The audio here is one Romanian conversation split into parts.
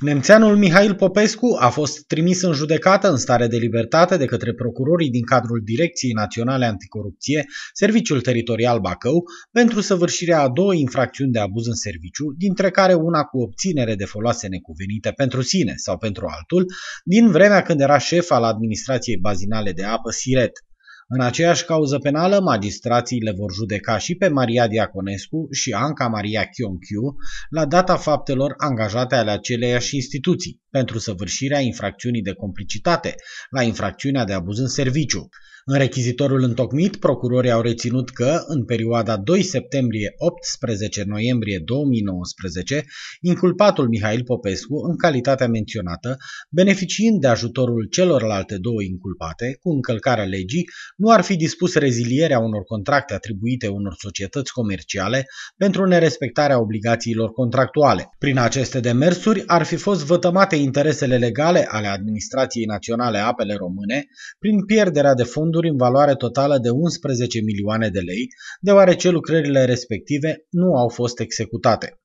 Nemțeanul Mihail Popescu a fost trimis în judecată în stare de libertate de către procurorii din cadrul Direcției Naționale Anticorupție, Serviciul Teritorial Bacău, pentru săvârșirea a două infracțiuni de abuz în serviciu, dintre care una cu obținere de foloase necuvenite pentru sine sau pentru altul, din vremea când era șef al administrației bazinale de apă Siret. În aceeași cauză penală, magistrații le vor judeca și pe Maria Diaconescu și Anca Maria Chionchiu la data faptelor angajate ale aceleiași instituții pentru săvârșirea infracțiunii de complicitate la infracțiunea de abuz în serviciu. În rechizitorul întocmit, procurorii au reținut că, în perioada 2 septembrie-18 noiembrie 2019, inculpatul Mihail Popescu, în calitatea menționată, beneficiind de ajutorul celorlalte două inculpate, cu încălcarea legii, nu ar fi dispus rezilierea unor contracte atribuite unor societăți comerciale pentru nerespectarea obligațiilor contractuale. Prin aceste demersuri ar fi fost vătămate interesele legale ale Administrației Naționale Apele Române prin pierderea de fonduri fonduri în valoare totală de 11 milioane de lei, deoarece lucrările respective nu au fost executate.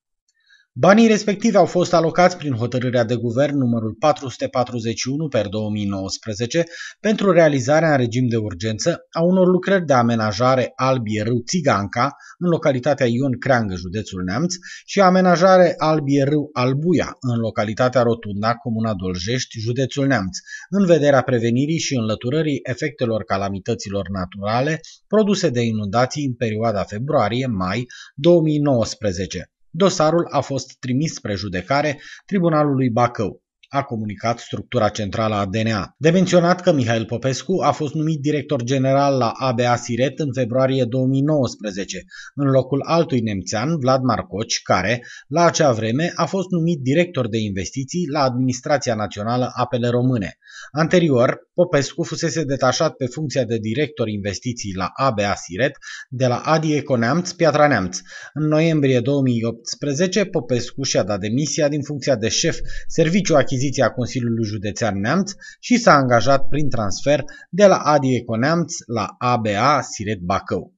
Banii respectivi au fost alocați prin hotărârea de guvern numărul 441 per 2019 pentru realizarea în regim de urgență a unor lucrări de amenajare albie-râu Țiganca în localitatea Ion Creangă, județul Neamț și amenajare albie-râu Albuia în localitatea Rotunda, comuna Doljești, județul Neamț, în vederea prevenirii și înlăturării efectelor calamităților naturale produse de inundații în perioada februarie-mai 2019. Dosarul a fost trimis spre judecare Tribunalului Bacău a comunicat structura centrală a DNA. De menționat că Mihail Popescu a fost numit director general la ABA Siret în februarie 2019, în locul altui nemțean, Vlad Marcoci, care, la acea vreme, a fost numit director de investiții la Administrația Națională Apele Române. Anterior, Popescu fusese detașat pe funcția de director investiții la ABA Siret de la Adi Econeamț, Piatra Neamț. În noiembrie 2018, Popescu și-a dat demisia din funcția de șef serviciu achiziții achiziția Consiliului Județean Neamț și s-a angajat prin transfer de la ADECO Neamț la ABA Siret Bacău.